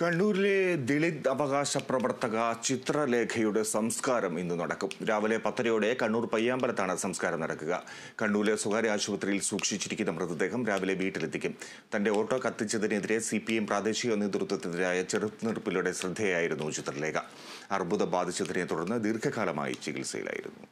കണ്ണൂരിലെ ദളിത് അവകാശ പ്രവർത്തക ചിത്രലേഖയുടെ സംസ്കാരം ഇന്ന് നടക്കും രാവിലെ പത്തരയോടെ കണ്ണൂർ പയ്യാമ്പലത്താണ് സംസ്കാരം നടക്കുക കണ്ണൂരിലെ സ്വകാര്യ ആശുപത്രിയിൽ സൂക്ഷിച്ചിരിക്കുന്ന മൃതദേഹം രാവിലെ വീട്ടിലെത്തിക്കും തന്റെ ഓട്ടോ കത്തിച്ചതിനെതിരെ സി പി എം പ്രാദേശിക നേതൃത്വത്തിനെതിരായ ചെറുത്തുനിർപ്പിലൂടെ ശ്രദ്ധേയായിരുന്നു ചിത്രലേഖ അർബുദം ബാധിച്ചതിനെ തുടർന്ന് ദീർഘകാലമായി ചികിത്സയിലായിരുന്നു